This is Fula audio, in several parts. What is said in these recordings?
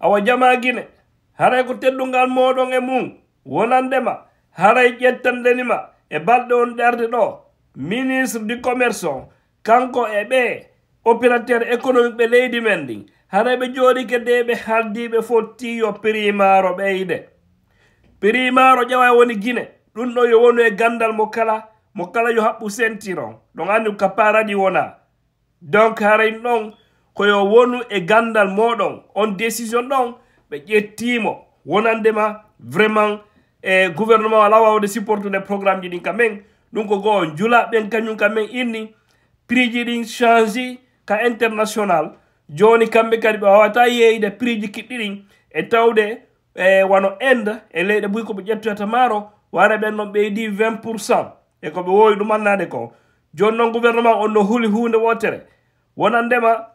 awa jama gine haray ko teddungal moɗon e mum wonandema haray ƴettandenima e balɗe on ɗerde ɗo ministre du commerce on kanko e ɓe opérateur économique ɓe leydi men ndi haraɓe jooɗi ke de ɓe haldiɓe fo tiyo primaro ɓeyde primaro ƴewa woni guine ɗum ɗo yo wonu e gandal mo kala mo kala yo haɓɓu sentir on ɗon andi ka paradi wona donc haray ɗon koyo wonu e gandal moɗon on décision ɗon ɓe ƴettimo wonandema vraiment e gouvernement ala wawde supportude programme ji ɗin kamen ɗum ko goo julaɓen kañum kamen inni prix ji ɗin changi ka international joni kamɓe kadi ɓe wawata yeeyde prix ji kiɗɗi ɗin e tawde e wano inde e leyɗe ɓuy ko ɓe ƴettoyata maaro wara ɓen noon ɓeydi 20 e ko ɓe wowi ɗum annade ko joni gouvernement on no huli hunde wotere wonandema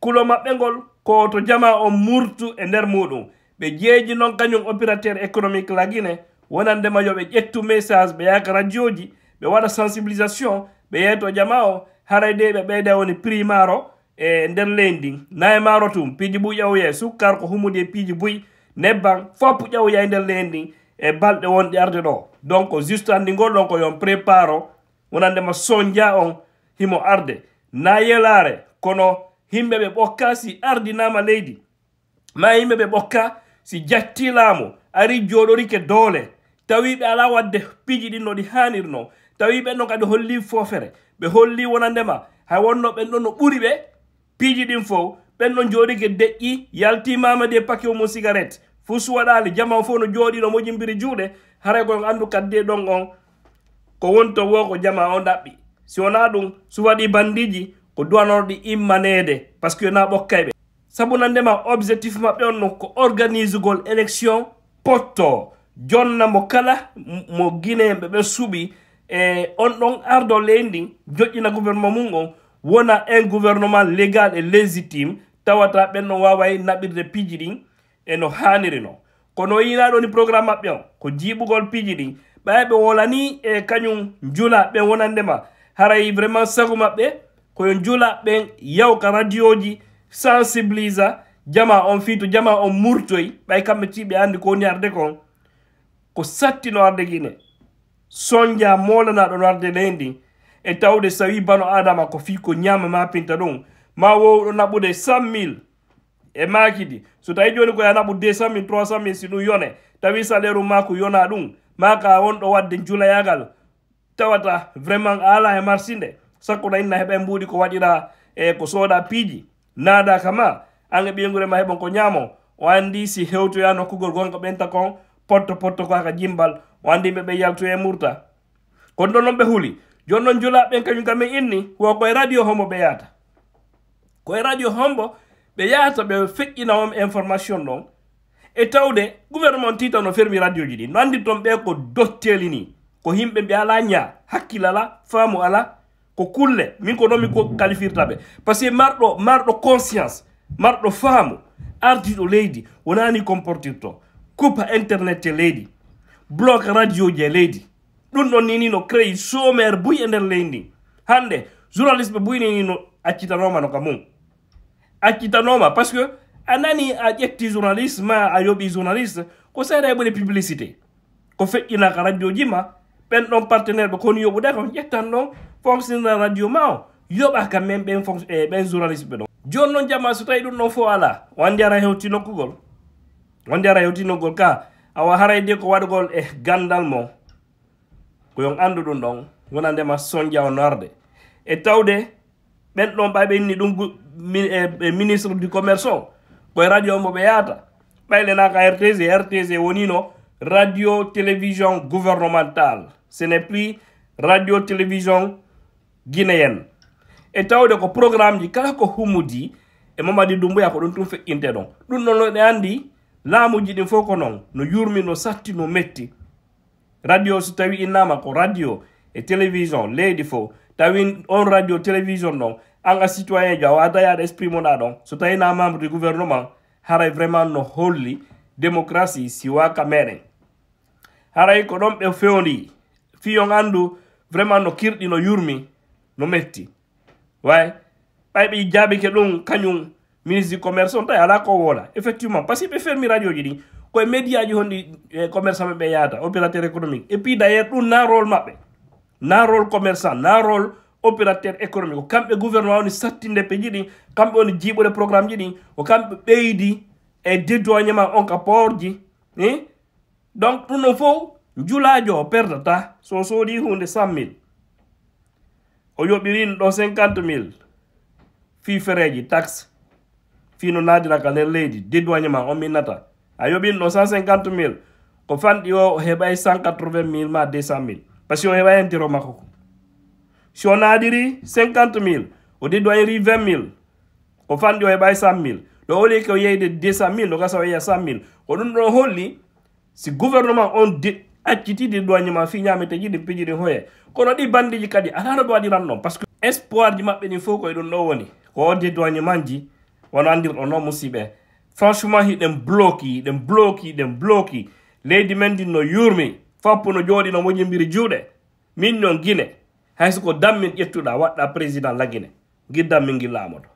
kulo maɓɓe ngol ko to jama o murtu e nder muɗum ɓe jeeji noon kañum opérateur économique laguine wonandema yo ɓe ƴettu message ɓe yaaka radio ji ɓe waɗa sensibilisation ɓe yeeto jama o harayde ɓe ɓeyda woni prix maaro e nder leyndi naye maaro tum piiji buy ƴawoye sukkar ko humudi e piiji buy nebban fopp ƴawoya e nder leyndi e balɗe wonɗe arde ɗo donc juste anndi ngol ɗon ko yon prépare o wonandema sondia on himo arde na yelaare kono yimɓe ɓe ɓokka si ardinama leydi ma yimɓe ɓe ɓokka si jattilaamo ari joɗorike doole tawi ɓe ala wadde piji ɗin no ɗi hanirno tawi ɓenno kadi holli fofere ɓe holli wonandema hay wonno ɓenɗo no ɓuri ɓe piji ɗin fo ɓenno joɗike deƴƴi yalti mamadi e paquet mum cigarette fu suwaɗali jaman fo no joɗi no mojimbiri juuɗe haray koyon andu kadde ɗon on ko wonto wo ko jama o ɗaɓɓi si wona ɗum suwaɗi bandiji ko duwanorɗi immanede par ce que yona ɓokkayɓe sabu nandema objectif maɓɓe on noon ko organise gol élection potto jonna mo kala mo guinéɓe ɓe suuɓi e on ɗon ardo leydi joƴƴina gouvernement mum on wona un gouvernement légal et légitime tawata ɓen ɗon waway naɓirde piiji ɗin eno haniri no kono o yinaɗo ni programme maɓɓe on ko jiɓugol piiji ɗin ɓaya ɓe wolani e kañum juula ɓen wonandema haray vraiment sagu maɓɓe koyon jula ɓen yawka radio ji sensibilisa jama on fii to jama on murtoy ɓay kamɓe tiɓe anndi ko woni arde kon ko sattino arde kine soñdia molanaɗo no arde leyndi e tawde sawi bano adama ko fii ko ñama mapinta ɗum ma wowɗo naɓude cent mille e makidi so tawi joni koya naɓu deux cent mille trois cent mille si ɗum yone tawi salaire u ma ko yona ɗum maka wonɗo wadde julayagal tawata vraiment a ala e marsi nde na inna heɓen mbuudi ko waɗira e eh, ko sooda piiji naada kama ange ɓiyengure ma heɓon ko ñaamo o anndi si hewtoya nokkugol gonka ɓenta kon potto potto ko haka jimbal o anndi ɓe ɓe yalto e murta kono ɗon noon ɓe huli joni noon julaɓen kañum kam min inni ko koye radio hombo ɓe yahata koye radio hombo ɓe yahata ɓe feƴƴina on information ɗon e tawde gouvernement tita no fermi radio ji ɗi no anndi toon ɓe ko dotteli ni ko himɓe ɓe ala ña hakkille ala faamu ala ko kulle min ko noon min ko qualifier ɓe que mardo mardo conscience mardo faamu ardido leydi wonani comportirto coupa internet e leydi bloc radio je lady, leydi don nini no créé somére buy e nder leydi ndi hande journaliste ɓe nini no accitanoma no kamu akita noma parce que a a ƴetti journaliste ma a yoɓi journaliste ko seeɗa heɓude publicité ko feƴƴinaka radio ji ma ɓen ɗon partenaire ni koni yoɓude ko ƴettan don fonctionnel radio ma o yoɓa kam men ɓen fon e ɓen journaliste ɓe ɗon joni noon jamma so tawi ɗum ɗon fo ala wonde ara hewti nokkugol wonde ara hewti nokkugol ka awa harayde ko waɗugol e gandal mo ko yon andu ɗum ɗon wona ndema soñdia o narde e tawde ɓen ɗon ɓa ɓenni ɗum e, e ministre du commerce o koye radio mo ɓe yaata ɓaylenaka rtg rtg wonino radio télévision gouvernemental ce n'est plus radio télévision guinéen e tawde ko programme ji kala ko humudi e mamadi dumboya ko ɗum tum feƴƴinte ɗon ɗum ɗon noɗe anndi laamuji ɗin fof ko noon no yurmi no satti no metti radio so tawi innama ko radio e télévision leydi fof tawi on radio télévision ɗon an a citoyen jo a wadayaɗa esprit mo ɗa ɗon so tawi na membre du gouvernement haray vraiment no holli démocratie siwaka meɗen haray ko ɗon ɓe fewndi fiyon anndu vraiment no kirɗi no yurmi no metti way ɓay ɓe jaɓike ɗum kañum ministre du commerce on tawi ala ko wola effectivement par ce que ɓe fermi radio ji ɗi koye média ji honɗi e commerçant ɓeɓe yahata opérateur économique et puis d' ailleurs ɗum na role maɓɓe na role commerçant na role opérateur économique ko kamɓe gouvernement woni sattinde pe ji ɗi kamɓe woni jiiɓole programme ji ɗi ko kamɓe ɓeydi e dédoignema on ka port ji i donc ɗum noon fof julaajo o perdata so soodi hunde cent mille o yoɓirin ɗo cinquante mille fifereji taxe fino nadiraka nder leydi didoigne ma on minnata a yoɓin ɗo cent cinquante mille ko fanɗi o o heɓay cent quatre vingt mille ma deux cent mille par ce que o heɓa intéro makko si o nadiri cinquante mille o didoiri vingt mille ko fanɗi o heɓay cent mille ɗo oli ko yeyde deux cent mille o gasa o yeya cent mille ko ɗum ɗo holli si gouvernement on acciti didoigne ma fiñamete jiɗi piijiɗi hoye kono ɗi bandiji kadi alano ɓe waɗiran noon par ce que espoir ji maɓɓe ɗin fof koye ɗum ɗo woni ko wodde doigne manji wono andirɗo noon musiɓe franchement hiɗen bloki hiɗen bloki hiɗen bloki leydi men ndin no yurmi fappu no jooɗi no moƴimbiri juuɗe min noon guine hayso ko dammin ƴettuɗa waɗɗa président laguine guiddan min guillamoto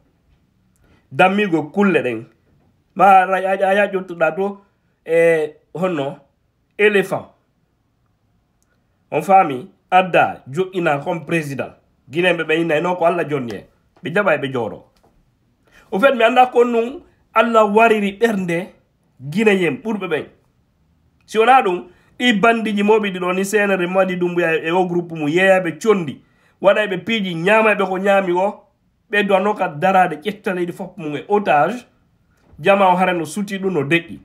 dammigo kulle ɗen ma aya ƴettuɗa to e honno éléphant on faami adda joƴƴina comme président guinéɓe ɓe innay noon ko allah jonni e ɓe jaɓa e ɓe jooɗo au fait mi annda kon num allah wariri ɓernde guinéyen ɓurɓe ɓen si wona ɗum ɗi bandiji moɓiɗi ɗo ni senere mwaɗi dumbuya e o groupe mum yeeyaɓe condi waɗa ɓe piiji ñamaɓe ko ñaami o ɓe downo ka darade ƴetta leydi fop mum e otage jama o hare no suuti ɗum no deƴƴi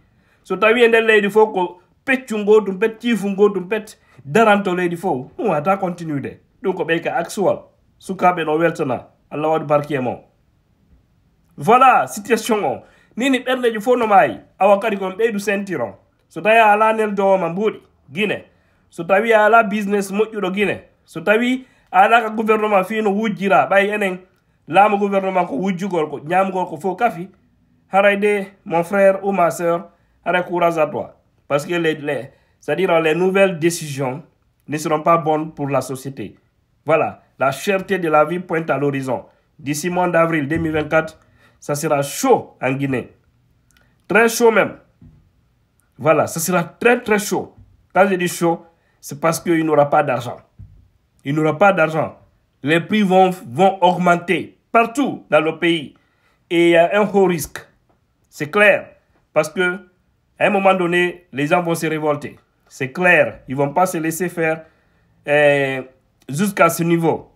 so tawi e nder leydi fof ko peccu ngo ɗum pet ciifu ngo ɗum pet daranto leydi fof ɗum wata continuede ɗum ko ɓey ka axual sukaɓe no weltana allah waɗi barkie mo voilà situation o nini ɓerdeji fof no maayi awa kadi kon ɓeydu ceinture on so tawi a ala neldowoma mbuuɗi guine so tawi a ala business moƴƴuɗo guine so tawi a alaka gouvernement fino wujjira ɓay enen laamu gouvernement ko wujjugol ko ñamugol ko fof kafi haray de mon frère ou ma sœur haray courage a toi Parce que les, cest dire les nouvelles décisions ne seront pas bonnes pour la société. Voilà, la cherté de la vie pointe à l'horizon. D'ici mois d'avril 2024, ça sera chaud en Guinée. Très chaud même. Voilà, ça sera très très chaud. Quand je dis chaud, c'est parce qu'il n'aura pas d'argent. Il n'aura pas d'argent. Les prix vont, vont augmenter partout dans le pays. Et il y a un haut risque. C'est clair. Parce que à un moment donné, les gens vont se révolter. C'est clair, ils ne vont pas se laisser faire eh, jusqu'à ce niveau.